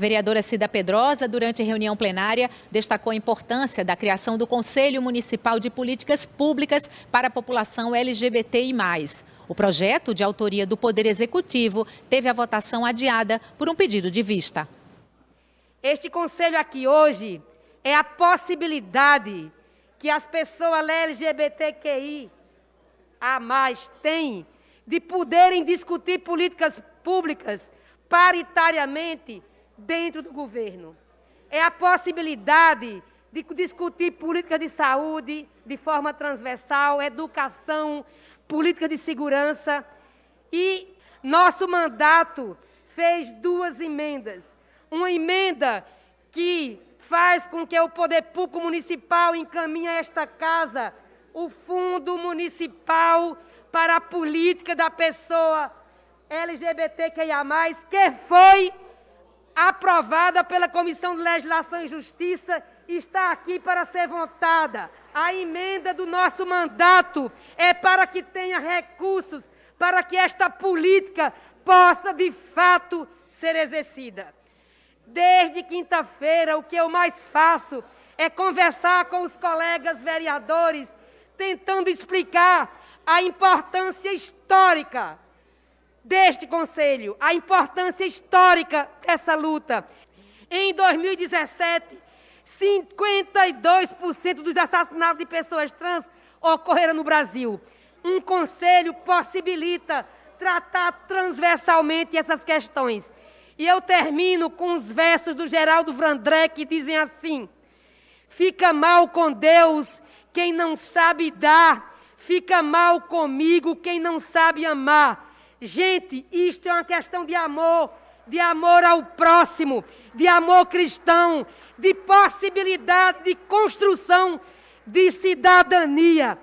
vereadora Cida Pedrosa, durante reunião plenária, destacou a importância da criação do Conselho Municipal de Políticas Públicas para a população LGBTI. O projeto, de autoria do Poder Executivo, teve a votação adiada por um pedido de vista. Este conselho aqui hoje é a possibilidade que as pessoas LGBTQI a mais têm de poderem discutir políticas públicas paritariamente dentro do governo. É a possibilidade de discutir política de saúde de forma transversal, educação, política de segurança. E nosso mandato fez duas emendas. Uma emenda que faz com que o poder público municipal encaminhe a esta casa o fundo municipal para a política da pessoa LGBTQIA+, que foi aprovada pela Comissão de Legislação e Justiça, está aqui para ser votada. A emenda do nosso mandato é para que tenha recursos para que esta política possa, de fato, ser exercida. Desde quinta-feira, o que eu mais faço é conversar com os colegas vereadores, tentando explicar a importância histórica deste Conselho a importância histórica dessa luta. Em 2017, 52% dos assassinatos de pessoas trans ocorreram no Brasil. Um conselho possibilita tratar transversalmente essas questões. E eu termino com os versos do Geraldo Vandré que dizem assim: Fica mal com Deus quem não sabe dar, fica mal comigo quem não sabe amar Gente, isto é uma questão de amor, de amor ao próximo, de amor cristão, de possibilidade de construção de cidadania.